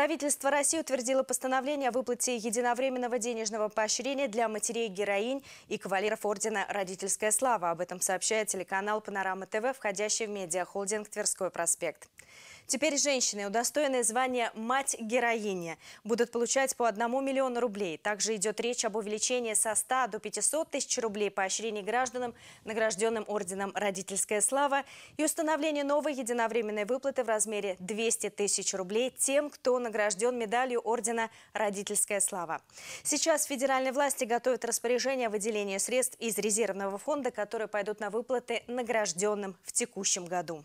Правительство России утвердило постановление о выплате единовременного денежного поощрения для матерей-героинь и кавалеров Ордена «Родительская слава». Об этом сообщает телеканал «Панорама ТВ», входящий в медиахолдинг «Тверской проспект». Теперь женщины, удостоенные звания «Мать-героиня», будут получать по 1 миллиону рублей. Также идет речь об увеличении со 100 до 500 тысяч рублей поощрений гражданам, награжденным орденом «Родительская слава» и установлении новой единовременной выплаты в размере 200 тысяч рублей тем, кто награжден медалью ордена «Родительская слава». Сейчас федеральные власти готовят распоряжение о выделении средств из резервного фонда, которые пойдут на выплаты награжденным в текущем году.